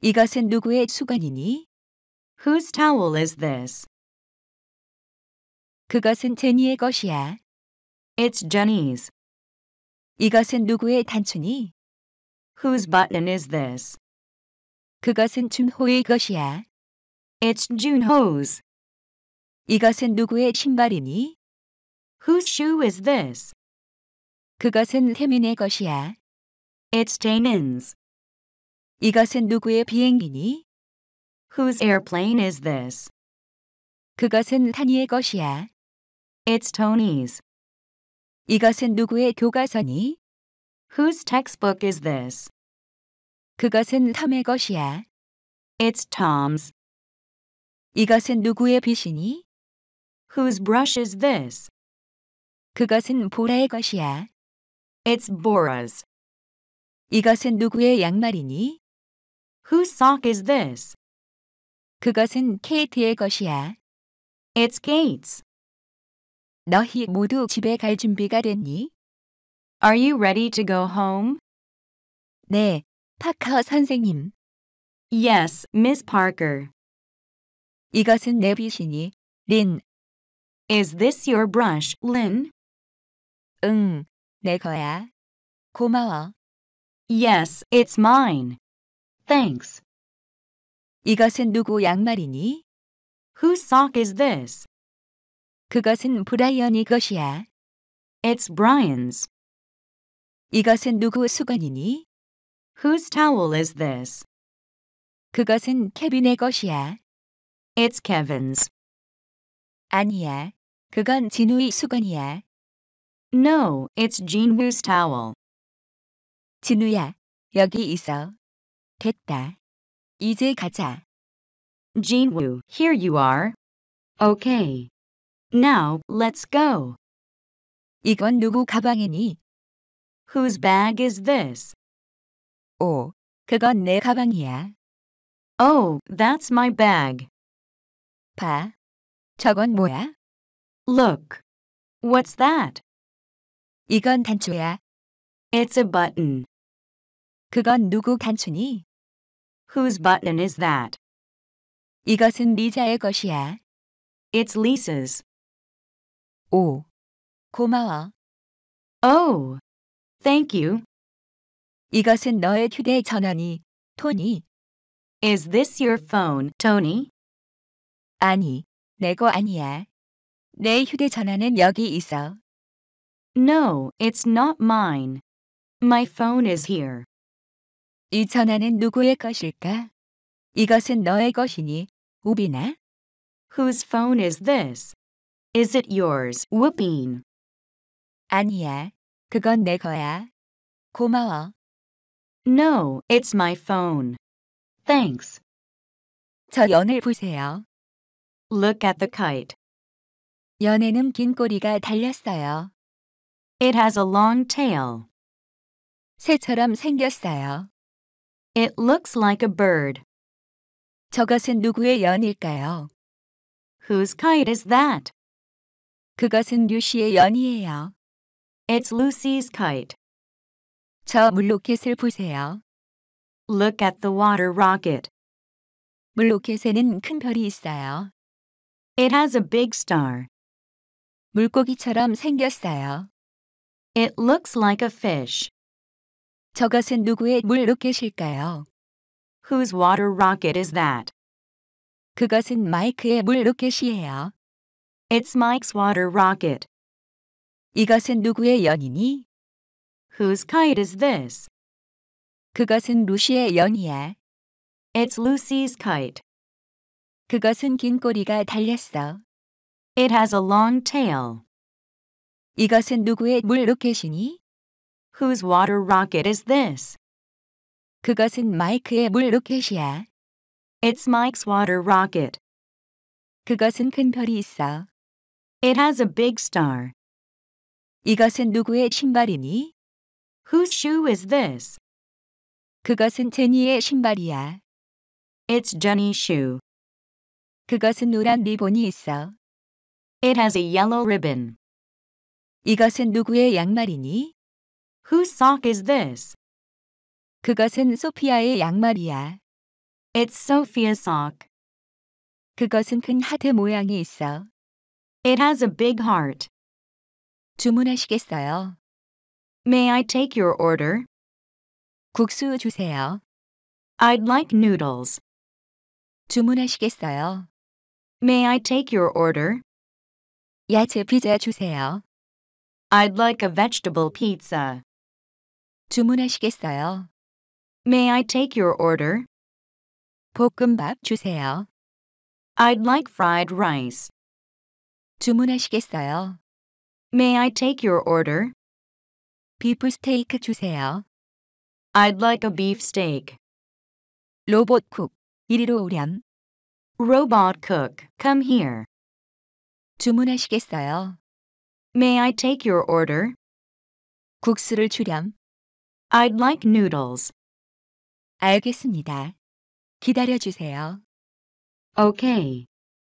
이것은 누구의 수건이니? Whose towel is this? 그것은 제니의 것이야. It's Jenny's. 이것은 누구의 단추니? Whose button is this? 그것은 준호의 것이야. It's Junho's. 이것은 누구의 신발이니? Whose shoe is this? 그것은 태민의 것이야. It's Janin's. 이것은 누구의 비행기니? Whose airplane is this? 그것은 타니의 것이야. It's Tony's. 이것은 누구의 교과서니? Whose textbook is this? 그것은 탐의 것이야. It's Tom's. 이것은 누구의 빗이니? Whose brush is this? 그것은 보라의 것이야. It's Bora's. 이것은 누구의 양말이니? Whose sock is this? 그것은 케이트의 것이야. It's Kate's. 너희 모두 집에 갈 준비가 됐니? Are you ready to go home? 네, 파커 선생님. Yes, Miss Parker. 이것은 내 빗이니, 린. Is this your brush, Lynn? 응, 내 거야. 고마워. Yes, it's mine. Thanks. 이것은 누구 양말이니? Whose sock is this? 그것은 브라이언이 것이야. It's Brian's. 이것은 누구 수건이니? Whose towel is this? 그것은 케빈의 것이야. It's Kevin's. 아니야. 그건 진우의 수건이야. No, it's Jinwoo's towel. 진우야, 여기 있어. 됐다. 이제 가자. Jinwoo, here you are. Okay. Now, let's go. 이건 누구 가방이니? Whose bag is this? 오, 그건 내 가방이야. Oh, that's my bag. 봐. 저건 뭐야? Look. What's that? 이건 단추야. It's a button. 그건 누구 단추니? Whose button is that? 이것은 리자의 것이야. It's Lisa's. 오. 고마워. Oh. Thank you. 이것은 너의 휴대전화니, 토니. Is this your phone, Tony? 아니, 내 거 아니야. 내 휴대전화는 여기 있어. No, it's not mine. My phone is here. 이 전화는 누구의 것일까? 이것은 너의 것이니, 우빈아. Whose phone is this? Is it yours, Whoopin? 아니야. 그건 내 거야. 고마워. No, it's my phone. Thanks. 저 연을 보세요. Look at the kite. 연에는 긴 꼬리가 달렸어요. It has a long tail. 새처럼 생겼어요. It looks like a bird. 저것은 누구의 연일까요? Whose kite is that? 그것은 류씨의 연이에요. It's Lucy's kite. 저 물로켓을 보세요. Look at the water rocket. 물로켓에는 큰 별이 있어요. It has a big star. 물고기처럼 생겼어요. It looks like a fish. 저것은 누구의 물 로켓일까요? Whose water rocket is that? 그것은 마이크의 물 로켓이에요. It's Mike's water rocket. 이것은 누구의 연이니? Whose kite is this? 그것은 루시의 연이야. It's Lucy's kite. 그것은 긴 꼬리가 달렸어. It has a long tail. 이것은 누구의 물 로켓이니? Whose water rocket is this? 그것은 마이크의 물 로켓이야. It's Mike's water rocket. 그것은 큰 별이 있어. It has a big star. 이것은 누구의 신발이니? Whose shoe is this? 그것은 제니의 신발이야. It's Jenny's shoe. 그것은 노란 리본이 있어. It has a yellow ribbon. 이것은 누구의 양말이니? Whose sock is this? 그것은 소피아의 양말이야. It's Sophia's sock. 그것은 큰 하트 모양이 있어. It has a big heart. 주문하시겠어요? May I take your order? 국수 주세요. I'd like noodles. 주문하시겠어요? May I take your order? 야채 피자 주세요. I'd like a vegetable pizza. 주문하시겠어요? May I take your order? 볶음밥 주세요. I'd like fried rice. 주문하시겠어요? May I take your order? 비프 스테이크 주세요. I'd like a beef steak. 로봇 쿡 이리로 오렴. Robot cook, come here. 주문하시겠어요? May I take your order? 국수를 주렴. I'd like noodles. 알겠습니다. 기다려주세요. Okay.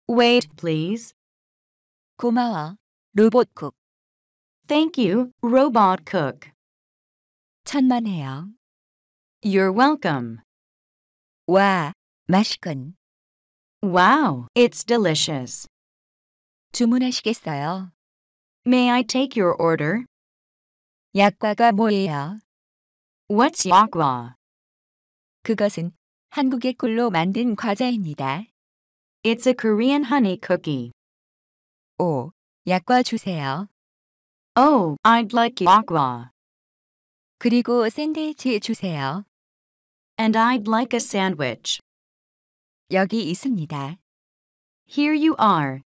Wait, please. 고마워, 로봇쿡. Thank you, robot cook. 천만해요 you You're welcome. 와, 맛있군. Wow, it's delicious. 주문하시겠어요? May I take your order? 약과가 뭐예요? What's yakwa? 그것은 한국의 꿀로 만든 과자입니다. It's a Korean honey cookie. 오, 약과 주세요. Oh, I'd like yakwa. 그리고 샌드위치 주세요. And I'd like a sandwich. 여기 있습니다. Here you are.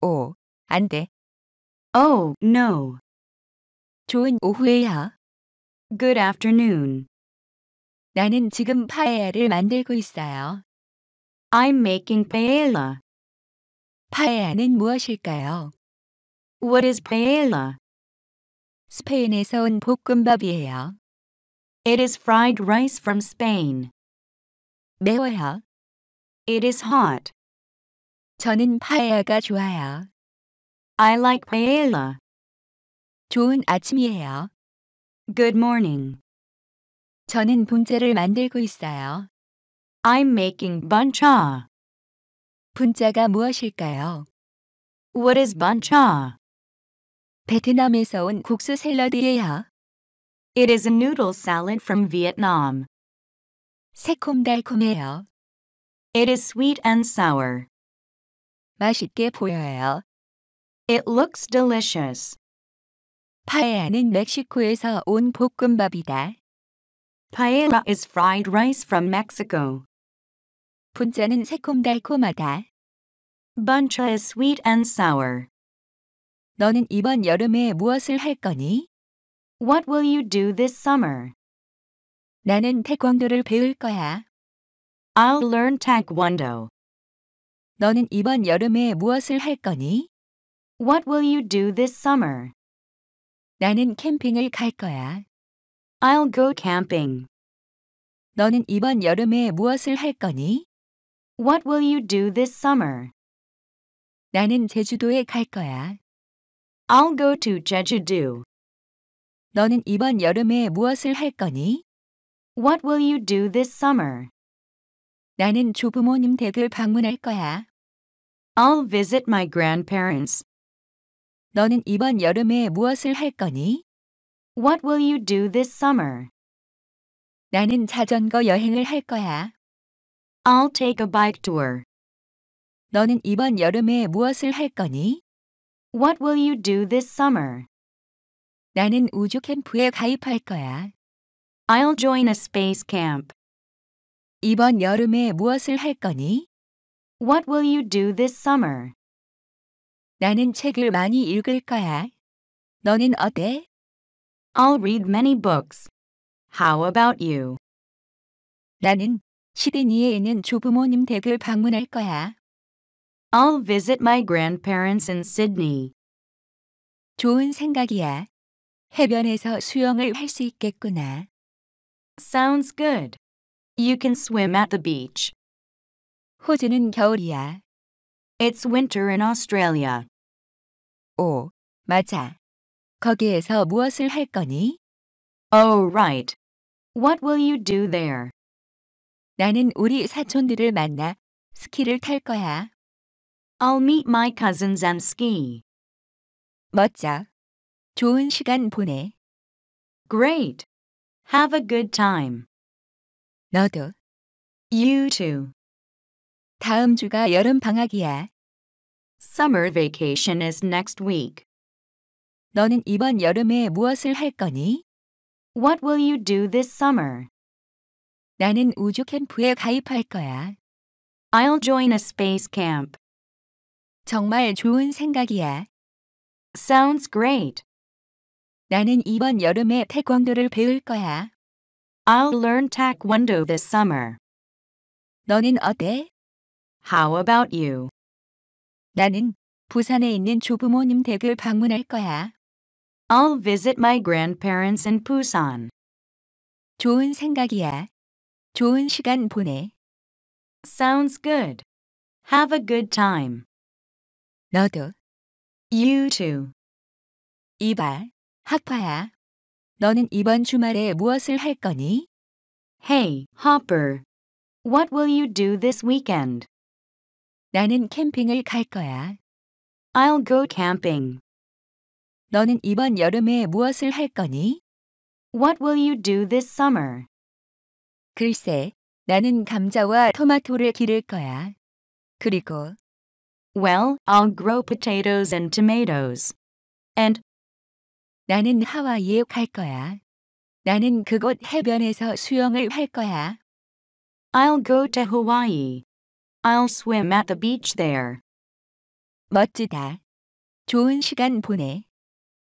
오, 안 돼. Oh, no. 좋은 오후에요. Good afternoon. 나는 지금 파에야를 만들고 있어요. I'm making paella. 파에야는 무엇일까요? What is paella? 스페인에서 온 볶음밥이에요. It is fried rice from Spain. 매워요. It is hot. 저는 파에야가 좋아요. I like paella. 좋은 아침이에요. Good morning. 저는 분짜를 만들고 있어요. I'm making buncha. 분짜가 무엇일까요? What is buncha? 베트남에서 온 국수 샐러드예요. It is a noodle salad from Vietnam. 새콤달콤해요. It is sweet and sour. 맛있게 보여요. It looks delicious. Paella는 멕시코에서 온 볶음밥이다. Paella is fried rice from Mexico. 분짜는 새콤달콤하다. Buncha is sweet and sour. 너는 이번 여름에 무엇을 할 거니? What will you do this summer? 나는 태권도를 배울 거야. I'll learn taekwondo. 너는 이번 여름에 무엇을 할 거니? What will you do this summer? 나는 캠핑을 갈 거야. I'll go camping. 너는 이번 여름에 무엇을 할 거니? What will you do this summer? 나는 제주도에 갈 거야. I'll go to Jeju-do. 너는 이번 여름에 무엇을 할 거니? What will you do this summer? 나는 조부모님 댁을 방문할 거야. I'll visit my grandparents. 너는 이번 여름에 무엇을 할 거니? What will you do this summer? 나는 자전거 여행을 할 거야. I'll take a bike tour. 너는 이번 여름에 무엇을 할 거니? What will you do this summer? 나는 우주 캠프에 가입할 거야. I'll join a space camp. 이번 여름에 무엇을 할 거니? What will you do this summer? 나는 책을 많이 읽을 거야. 너는 어때? I'll read many books. How about you? 나는 시드니에 있는 조부모님 댁을 방문할 거야. I'll visit my grandparents in Sydney. 좋은 생각이야. 해변에서 수영을 할 수 있겠구나. Sounds good. You can swim at the beach. 호주는 겨울이야. It's winter in Australia. 5. 맞아. 거기에서 무엇을 할 거니? Oh, right. What will you do there? 나는 우리 사촌들을 만나 스키를 탈 거야. I'll meet my cousins and ski. 멋져. 좋은 시간 보내. Great. Have a good time. 너도. You too. 다음 주가 여름 방학이야. summer vacation is next week. 너는 이번 여름에 무엇을 할 거니? What will you do this summer? 나는 우주 캠프에 가입할 거야. I'll join a space camp. 정말 좋은 생각이야. Sounds great. 나는 이번 여름에 태권도를 배울 거야. I'll learn taekwondo this summer. 너는 어때? How about you? 나는 부산에 있는 조부모님 댁을 방문할 거야. I'll visit my grandparents in Busan. 좋은 생각이야. 좋은 시간 보내. Sounds good. Have a good time. 너도. You too. 이발, 학파야. 너는 이번 주말에 무엇을 할 거니? Hey, Hopper. What will you do this weekend? 나는 캠핑을 갈 거야. I'll go camping. 너는 이번 여름에 무엇을 할 거니? What will you do this summer? 글쎄, 나는 감자와 토마토를 기를 거야. 그리고 Well, I'll grow potatoes and tomatoes. And 나는 하와이에 갈 거야. 나는 그곳 해변에서 수영을 할 거야. I'll go to Hawaii. I'll swim at the beach there. 멋지다. 좋은 시간 보내.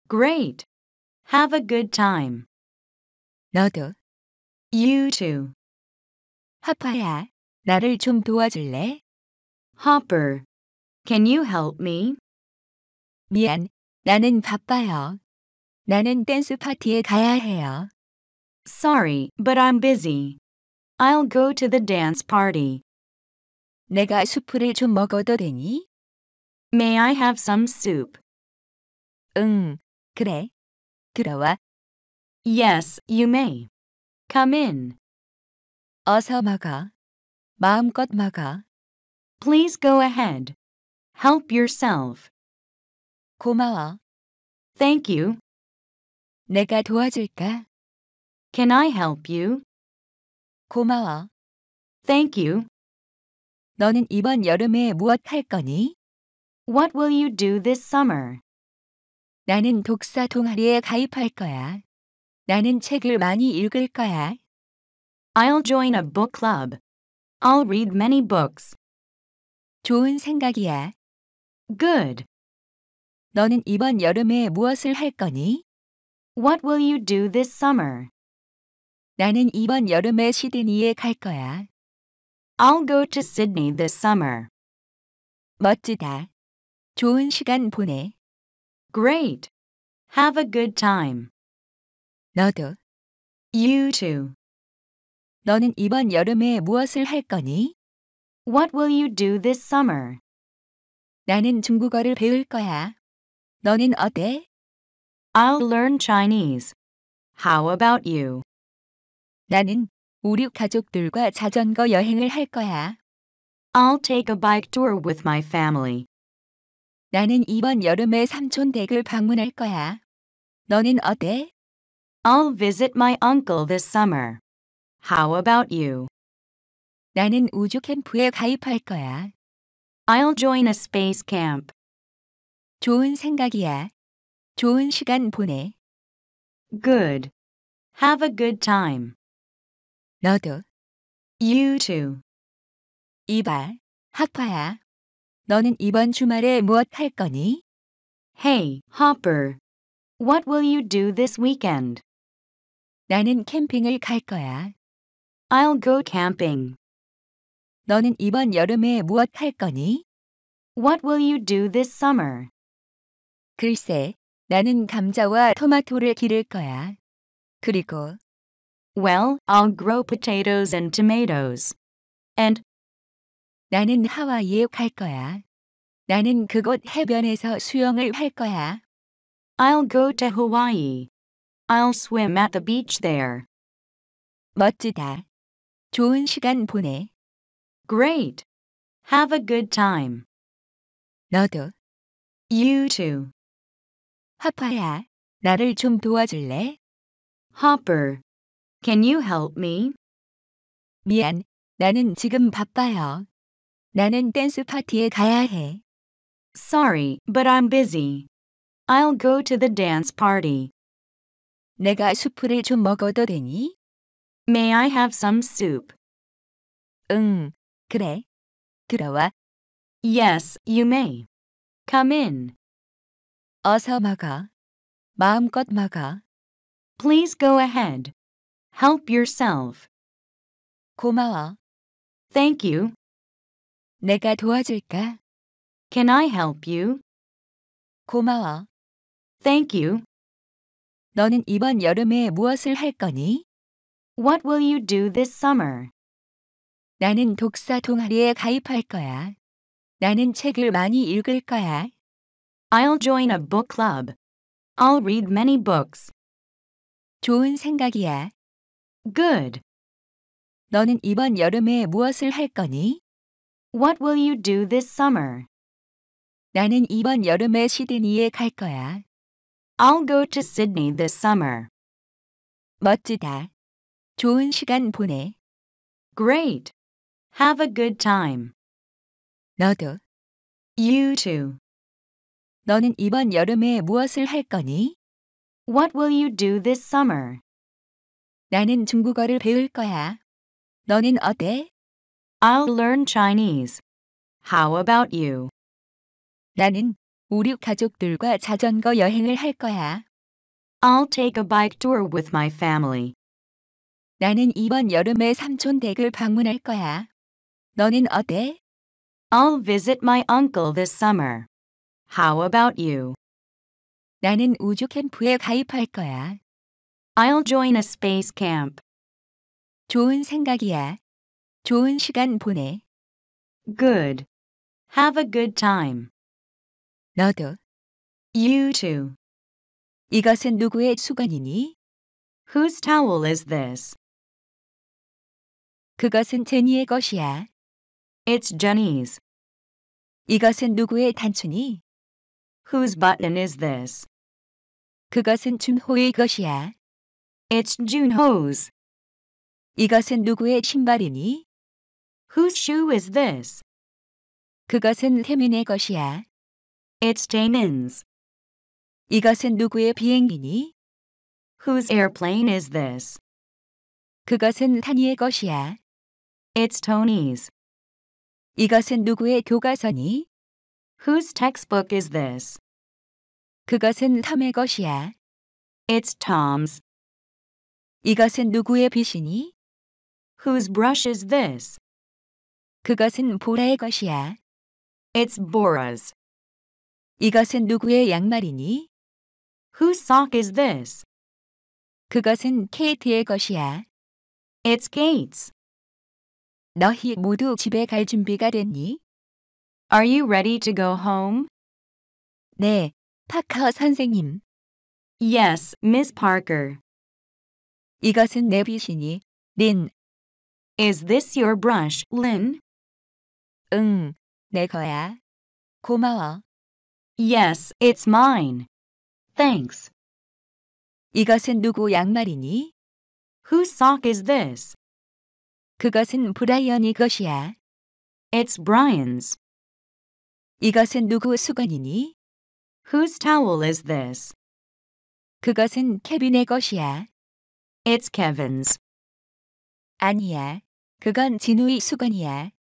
Great. Have a good time. 너도. You too. 하파야, 나를 좀 도와줄래? Hopper. Can you help me? 미안, 나는 바빠요. 나는 댄스 파티에 가야 해요. Sorry, but I'm busy. I'll go to the dance party. 내가 수프를 좀 먹어도 되니? May I have some soup? 응, 그래. 들어와. Yes, you may. Come in. 어서 막아. 마음껏 막아. Please go ahead. Help yourself. 고마워. Thank you. 내가 도와줄까? Can I help you? 고마워. Thank you. 너는 이번 여름에 무엇 할 거니? What will you do this summer? 나는 독서 동아리에 가입할 거야. 나는 책을 많이 읽을 거야. I'll join a book club. I'll read many books. 좋은 생각이야. Good. 너는 이번 여름에 무엇을 할 거니? What will you do this summer? 나는 이번 여름에 시드니에 갈 거야. I'll go to Sydney this summer. 멋지다. 좋은 시간 보내. Great. Have a good time. 너도. You too. 너는 이번 여름에 무엇을 할 거니? What will you do this summer? 나는 중국어를 배울 거야. 너는 어때? I'll learn Chinese. How about you? 나는 우리 가족들과 자전거 여행을 할 거야. I'll take a bike tour with my family. 나는 이번 여름에 삼촌 댁을 방문할 거야. 너는 어때? I'll visit my uncle this summer. How about you? 나는 우주 캠프에 가입할 거야. I'll join a space camp. 좋은 생각이야. 좋은 시간 보내. Good. Have a good time. 너도. You too. 이발, 학파야. 너는 이번 주말에 무엇 할 거니? Hey, Hopper. What will you do this weekend? 나는 캠핑을 갈 거야. I'll go camping. 너는 이번 여름에 무엇 할 거니? What will you do this summer? 글쎄, 나는 감자와 토마토를 기를 거야. 그리고 Well, I'll grow potatoes and tomatoes. And 나는 하와이에 갈 거야. 나는 그곳 해변에서 수영을 할 거야. I'll go to Hawaii. I'll swim at the beach there. 멋지다. 좋은 시간 보내. Great. Have a good time. 너도. You too. 화파야, 나를 좀 도와줄래? Hopper, can you help me? 미안, 나는 지금 바빠요. 나는 댄스 파티에 가야 해. Sorry, but I'm busy. I'll go to the dance party. 내가 수프를 좀 먹어도 되니? May I have some soup? 응, 그래. 들어와. Yes, you may. Come in. 어서 먹어. 마음껏 먹어. Please go ahead. Help yourself. 고마워. Thank you. 내가 도와줄까? Can I help you? 고마워. Thank you. 너는 이번 여름에 무엇을 할 거니? What will you do this summer? 나는 독서 동아리에 가입할 거야. 나는 책을 많이 읽을 거야. I'll join a book club. I'll read many books. 좋은 생각이야. Good. 너는 이번 여름에 무엇을 할 거니? What will you do this summer? 나는 이번 여름에 시드니에 갈 거야. I'll go to Sydney this summer. 멋지다. 좋은 시간 보내. Great. Have a good time. 너도. You too. 너는 이번 여름에 무엇을 할 거니? What will you do this summer? 나는 중국어를 배울 거야. 너는 어때? I'll learn Chinese. How about you? 나는 우리 가족들과 자전거 여행을 할 거야. I'll take a bike tour with my family. 나는 이번 여름에 삼촌 댁을 방문할 거야. 너는 어때? I'll visit my uncle this summer. How about you? 나는 우주 캠프에 가입할 거야. I'll join a space camp. 좋은 생각이야. 좋은 시간 보내. Good. Have a good time. 너도. You too. 이것은 누구의 수건이니? Whose towel is this? 그것은 제니의 것이야. It's Jenny's. 이것은 누구의 단추니? Whose button is this? 그것은 준호의 것이야. It's Junho's. 이것은 누구의 신발이니? Whose shoe is this? 그것은 태민의 것이야. It's Janin's. 이것은 누구의 비행기니? Whose airplane is this? 그것은 타니의 것이야. It's Tony's. 이것은 누구의 교과서니? Whose textbook is this? 그것은 탐의 것이야. It's Tom's. 이것은 누구의 빗이니? Whose brush is this? 그것은 보라의 것이야. It's Bora's. 이것은 누구의 양말이니? Whose sock is this? 그것은 케이트의 것이야. It's Kate's. 너희 모두 집에 갈 준비가 됐니? Are you ready to go home? 네, 파커 선생님. Yes, Miss Parker. 이것은 내 빗이니, 린. Is this your brush, Lin? 응, 내 거야. 고마워. Yes, it's mine. Thanks. 이것은 누구 양말이니? Whose sock is this? 그것은 브라이언이 것이야. It's Brian's. 이것은 누구 수건이니? Whose towel is this? 그것은 케빈의 것이야. It's Kevin's. 아니야. 그건 진우의 수건이야.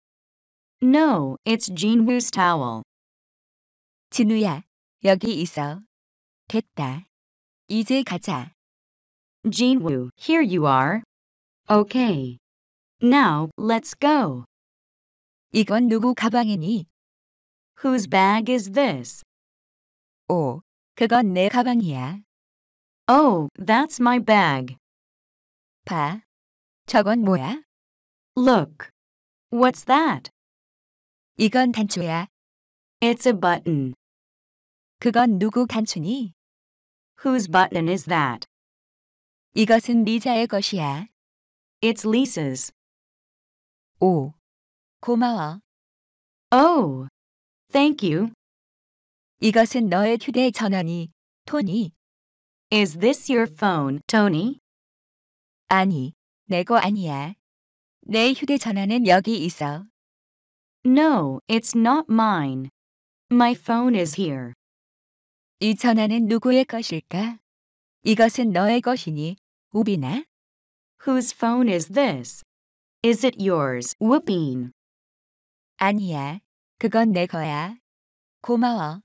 No, it's Jinwoo's towel. 진우야, 여기 있어. 됐다. 이제 가자. Jinwoo, here you are. Okay. Now, let's go. 이건 누구 가방이니? Whose bag is this? 오, 그건 내 가방이야. Oh, that's my bag. 봐. 저건 뭐야? Look. What's that? 이건 단추야. It's a button. 그건 누구 단추니? Whose button is that? 이것은 리자의 것이야. It's Lisa's. 오. 고마워. Oh. Thank you. 이것은 너의 휴대전화니, 토니. Is this your phone, Tony? 아니, 내 거 아니야. 내 휴대전화는 여기 있어. No, it's not mine. My phone is here. 이 전화는 누구의 것일까? 이것은 너의 것이니, 우빈아? Whose phone is this? Is it yours, Whoopin? 아니야. 그건 내 거야. 고마워.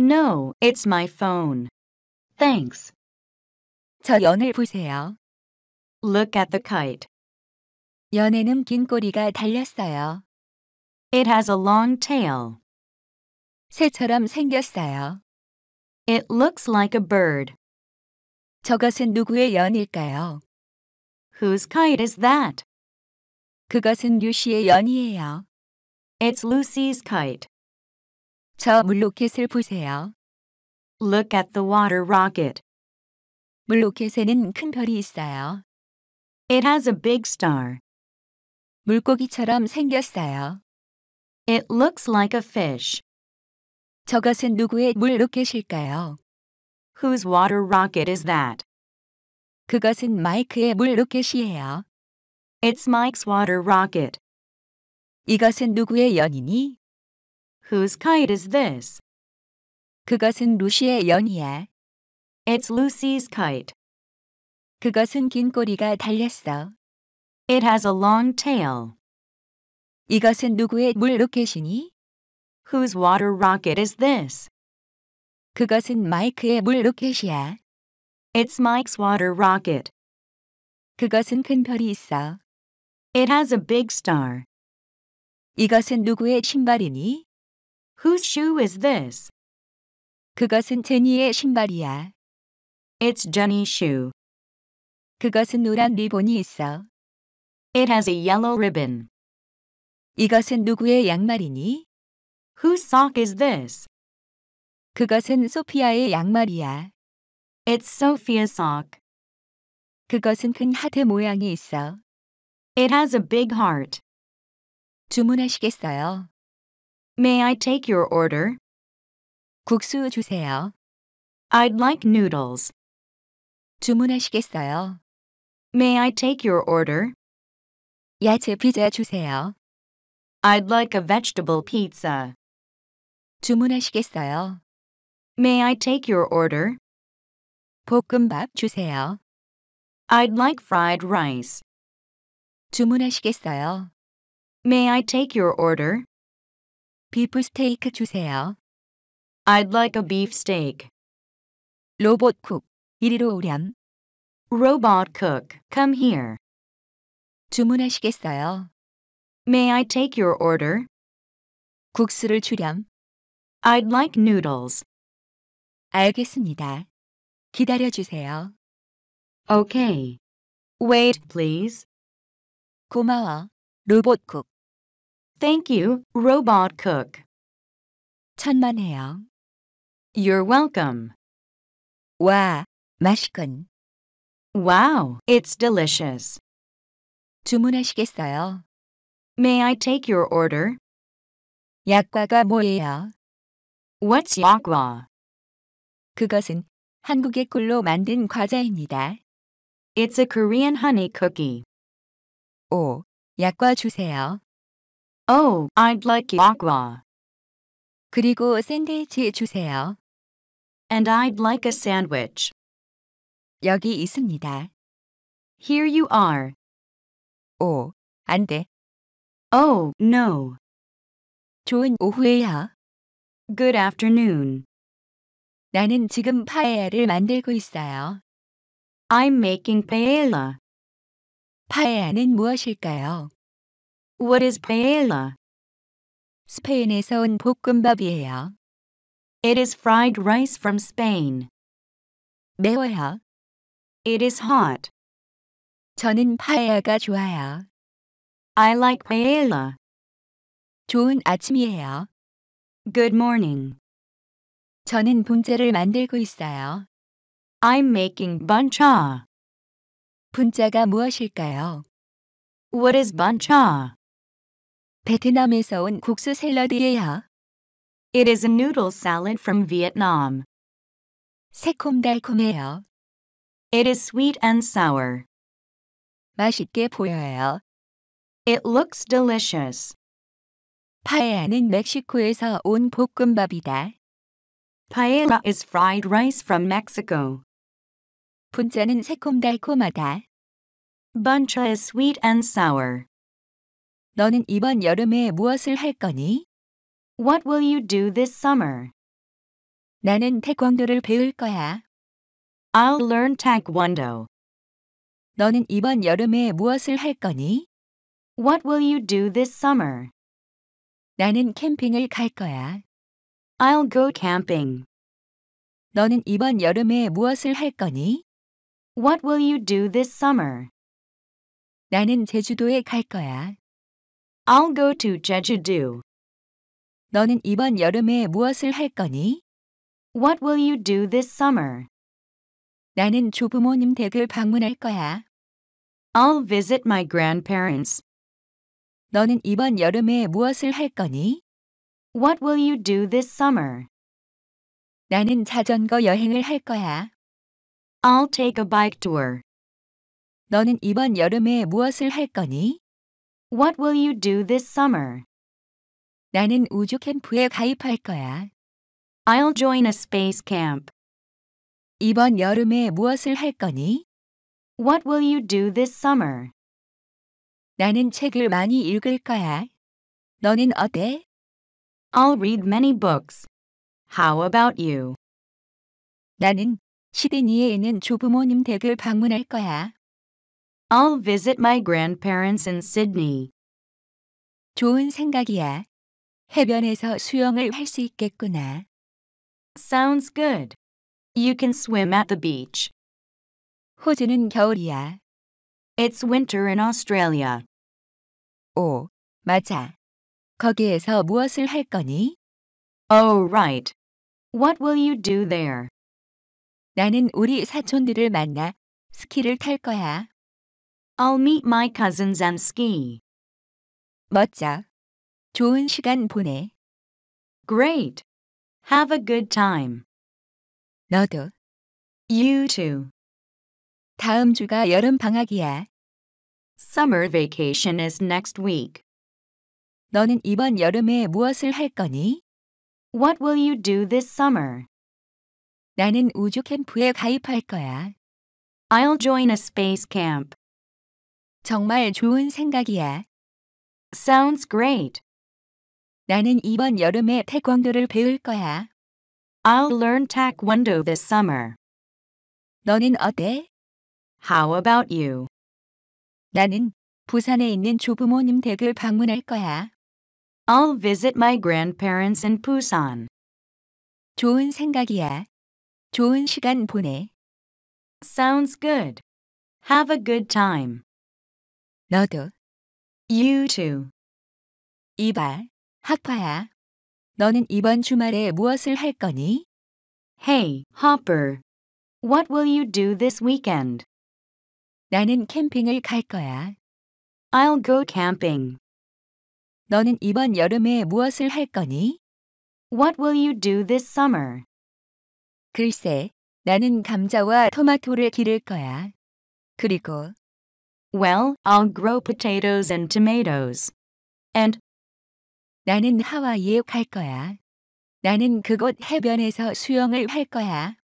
No, it's my phone. Thanks. 저 연을 보세요. Look at the kite. 연애는 긴 꼬리가 달렸어요. It has a long tail. 새처럼 생겼어요. It looks like a bird. 저것은 누구의 연일까요? Whose kite is that? 그것은 루시의 연이에요. It's Lucy's kite. 저 물로켓을 보세요. Look at the water rocket. 물로켓에는 큰 별이 있어요. It has a big star. 물고기처럼 생겼어요. It looks like a fish. 저것은 누구의 물 로켓일까요? Whose water rocket is that? 그것은 마이크의 물 로켓이에요. It's Mike's water rocket. 이것은 누구의 연이니? Whose kite is this? 그것은 루시의 연이야. It's Lucy's kite. 그것은 긴 꼬리가 달렸어. It has a long tail. 이것은 누구의 물 로켓이니? Whose water rocket is this? 그것은 마이크의 물 로켓이야. It's Mike's water rocket. 그것은 큰 별이 있어. It has a big star. 이것은 누구의 신발이니? Whose shoe is this? 그것은 제니의 신발이야. It's Jenny's shoe. 그것은 노란 리본이 있어. It has a yellow ribbon. 이것은 누구의 양말이니? Whose sock is this? 그것은 소피아의 양말이야. It's Sophia's sock. 그것은 큰 하트 모양이 있어. It has a big heart. 주문하시겠어요? May I take your order? 국수 주세요. I'd like noodles. 주문하시겠어요? May I take your order? 야채 피자 주세요. I'd like a vegetable pizza. 주문하시겠어요? May I take your order? 볶음밥 주세요. I'd like fried rice. 주문하시겠어요? May I take your order? 비프 스테이크 주세요. I'd like a beef steak. 로봇쿡, 이리로 오렴. Robot cook, come here. 주문하시겠어요? May I take your order? 국수를 주렴. I'd like noodles. 알겠습니다. 기다려주세요. Okay. Wait, please. 고마워, 로봇 쿡. Thank you, robot cook. 천만해요 you You're welcome. 와, 맛있군. Wow, it's delicious. 주문하시겠어요? May I take your order? 약과가 뭐예요? What's yakwa? 그것은 한국의 꿀로 만든 과자입니다. It's a Korean honey cookie. 오, 약과 주세요. Oh, I'd like yakwa. 그리고 샌드위치 주세요. And I'd like a sandwich. 여기 있습니다. Here you are. 오, 안 돼. Oh, no. 좋은 오후에야. Good afternoon. 나는 지금 파에야를 만들고 있어요. I'm making paella. 파에야는 무엇일까요? What is paella? 스페인에서 온 볶음밥이에요. It is fried rice from Spain. 매워요. It is hot. 저는 파에야가 좋아요. I like paella. 좋은 아침이에요. Good morning. 저는 분짜를 만들고 있어요. I'm making buncha. 분짜가 무엇일까요? What is buncha? 베트남에서 온 국수 샐러드예요. It is a noodle salad from Vietnam. 새콤달콤해요. It is sweet and sour. 맛있게 보여요. It looks delicious. 파에아는 멕시코에서 온 볶음밥이다. Paella is fried rice from Mexico. 분짜는 새콤달콤하다. Buncha is sweet and sour. 너는 이번 여름에 무엇을 할 거니? What will you do this summer? 나는 태권도를 배울 거야. I'll learn taekwondo. 너는 이번 여름에 무엇을 할 거니? What will you do this summer? 나는 캠핑을 갈 거야. I'll go camping. 너는 이번 여름에 무엇을 할 거니? What will you do this summer? 나는 제주도에 갈 거야. I'll go to Jeju-do. 너는 이번 여름에 무엇을 할 거니? What will you do this summer? 나는 조부모님 댁을 방문할 거야. I'll visit my grandparents. 너는 이번 여름에 무엇을 할 거니? What will you do this summer? 나는 자전거 여행을 할 거야. I'll take a bike tour. 너는 이번 여름에 무엇을 할 거니? What will you do this summer? 나는 우주 캠프에 가입할 거야. I'll join a space camp. 이번 여름에 무엇을 할 거니? What will you do this summer? 나는 책을 많이 읽을 거야. 너는 어때? I'll read many books. How about you? 나는 시드니에 있는 조부모님 댁을 방문할 거야. I'll visit my grandparents in Sydney. 좋은 생각이야. 해변에서 수영을 할 수 있겠구나. Sounds good. You can swim at the beach. 호주는 겨울이야. It's winter in Australia. 오, 맞아. 거기에서 무엇을 할 거니? Oh, right. What will you do there? 나는 우리 사촌들을 만나 스키를 탈 거야. I'll meet my cousins and ski. 멋져. 좋은 시간 보내. Great. Have a good time. 너도. You too. 다음 주가 여름 방학이야. Summer vacation is next week. 너는 이번 여름에 무엇을 할 거니? What will you do this summer? 나는 우주 캠프에 가입할 거야. I'll join a space camp. 정말 좋은 생각이야. Sounds great. 나는 이번 여름에 태권도를 배울 거야. I'll learn taekwondo this summer. 너는 어때? How about you? 나는 부산에 있는 조부모님 댁을 방문할 거야. I'll visit my grandparents in Busan. 좋은 생각이야. 좋은 시간 보내. Sounds good. Have a good time. 너도. You too. 이발, 학파야. 너는 이번 주말에 무엇을 할 거니? Hey, Hopper. What will you do this weekend? 나는 캠핑을 갈 거야. I'll go camping. 너는 이번 여름에 무엇을 할 거니? What will you do this summer? 글쎄, 나는 감자와 토마토를 기를 거야. 그리고 Well, I'll grow potatoes and tomatoes. And 나는 하와이에 갈 거야. 나는 그곳 해변에서 수영을 할 거야.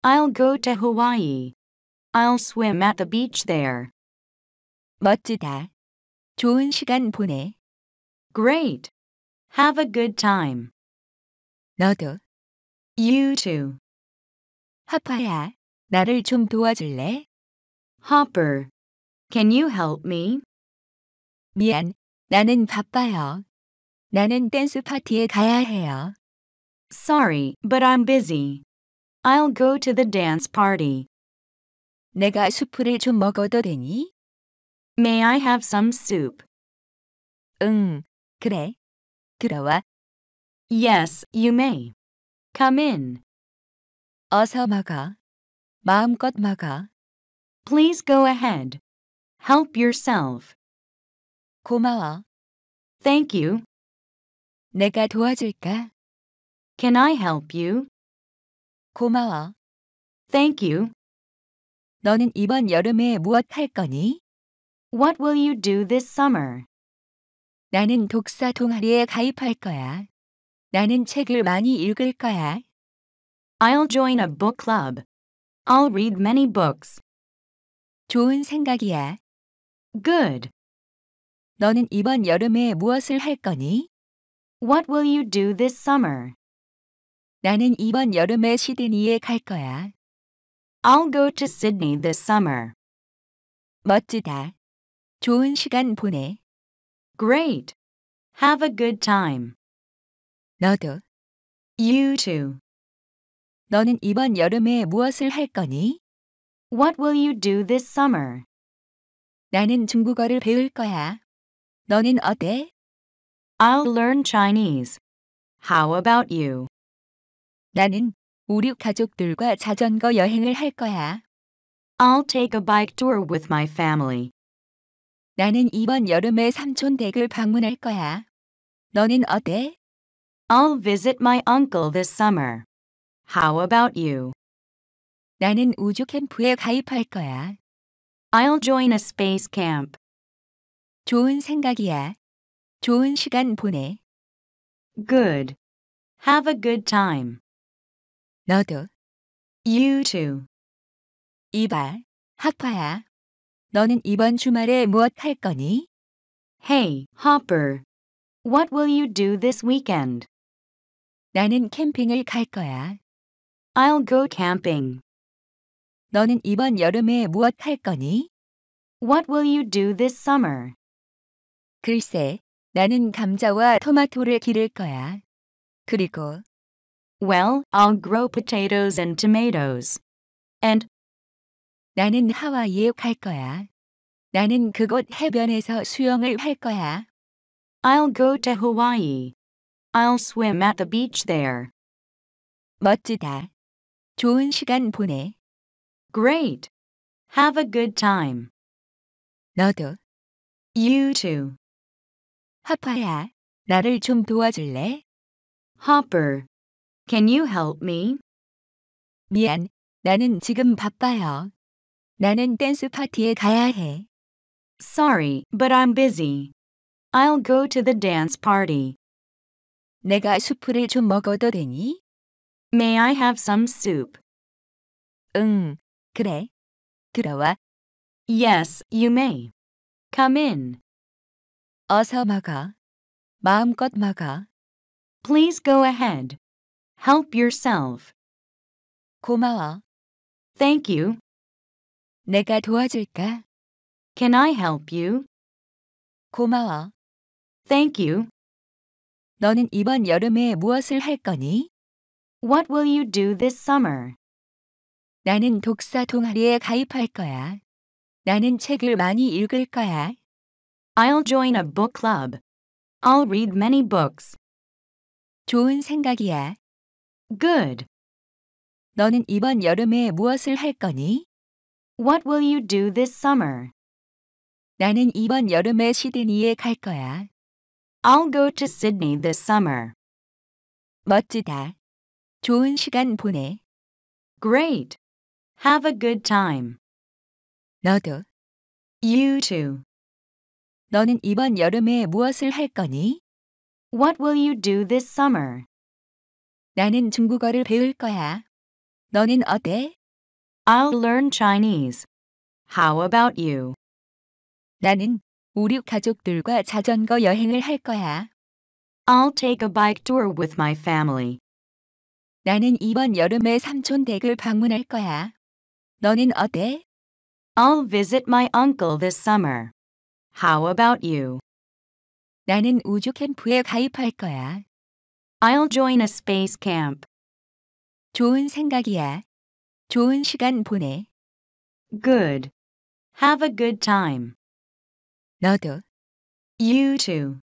I'll go to Hawaii. I'll swim at the beach there. 멋지다. 좋은 시간 보내. Great. Have a good time. 너도. You too. 하파야, 나를 좀 도와줄래? Hopper, can you help me? 미안, 나는 바빠요. 나는 댄스 파티에 가야 해요. Sorry, but I'm busy. I'll go to the dance party. 내가 수프를 좀 먹어도 되니? May I have some soup? 응, 그래. 들어와. Yes, you may. Come in. 어서 먹어. 마음껏 먹어. Please go ahead. Help yourself. 고마워. Thank you. 내가 도와줄까? Can I help you? 고마워. Thank you. 너는 이번 여름에 무엇 할 거니? What will you do this summer? 나는 독서 동아리에 가입할 거야. 나는 책을 많이 읽을 거야. I'll join a book club. I'll read many books. 좋은 생각이야. Good. 너는 이번 여름에 무엇을 할 거니? What will you do this summer? 나는 이번 여름에 시드니에 갈 거야. I'll go to Sydney this summer. 멋지다. 좋은 시간 보내. Great. Have a good time. 너도. You too. 너는 이번 여름에 무엇을 할 거니? What will you do this summer? 나는 중국어를 배울 거야. 너는 어때? I'll learn Chinese. How about you? 나는 우리 가족들과 자전거 여행을 할 거야. I'll take a bike tour with my family. 나는 이번 여름에 삼촌 댁을 방문할 거야. 너는 어때? I'll visit my uncle this summer. How about you? 나는 우주 캠프에 가입할 거야. I'll join a space camp. 좋은 생각이야. 좋은 시간 보내. Good. Have a good time. 너도. You too. 이봐, 학파야. 너는 이번 주말에 무엇 할 거니? Hey, Hopper. What will you do this weekend? 나는 캠핑을 갈 거야. I'll go camping. 너는 이번 여름에 무엇 할 거니? What will you do this summer? 글쎄, 나는 감자와 토마토를 기를 거야. 그리고 Well, I'll grow potatoes and tomatoes. And 나는 하와이에 갈 거야. 나는 그곳 해변에서 수영을 할 거야. I'll go to Hawaii. I'll swim at the beach there. 멋지다. 좋은 시간 보내. Great. Have a good time. 너도. You too. 하파야, 나를 좀 도와줄래? Hopper, can you help me? 미안, 나는 지금 바빠요. 나는 댄스 파티에 가야 해. Sorry, but I'm busy. I'll go to the dance party. 내가 수프를 좀 먹어도 되니? May I have some soup? 응, 그래. 들어와. Yes, you may. Come in. 어서 막아. 마음껏 막아. Please go ahead. Help yourself. 고마워. Thank you. 내가 도와줄까? Can I help you? 고마워. Thank you. 너는 이번 여름에 무엇을 할 거니? What will you do this summer? 나는 독서 동아리에 가입할 거야. 나는 책을 많이 읽을 거야. I'll join a book club. I'll read many books. 좋은 생각이야. Good. 너는 이번 여름에 무엇을 할 거니? What will you do this summer? 나는 이번 여름에 시드니에 갈 거야. I'll go to Sydney this summer. 멋지다. 좋은 시간 보내. Great. Have a good time. 너도. You too. 너는 이번 여름에 무엇을 할 거니? What will you do this summer? 나는 중국어를 배울 거야. 너는 어때? I'll learn Chinese. How about you? 나는 우리 가족들과 자전거 여행을 할 거야. I'll take a bike tour with my family. 나는 이번 여름에 삼촌 댁을 방문할 거야. 너는 어때? I'll visit my uncle this summer. How about you? 나는 우주 캠프에 가입할 거야. I'll join a space camp. 좋은 생각이야. 좋은 시간 보내. Good. Have a good time. 너도. You too.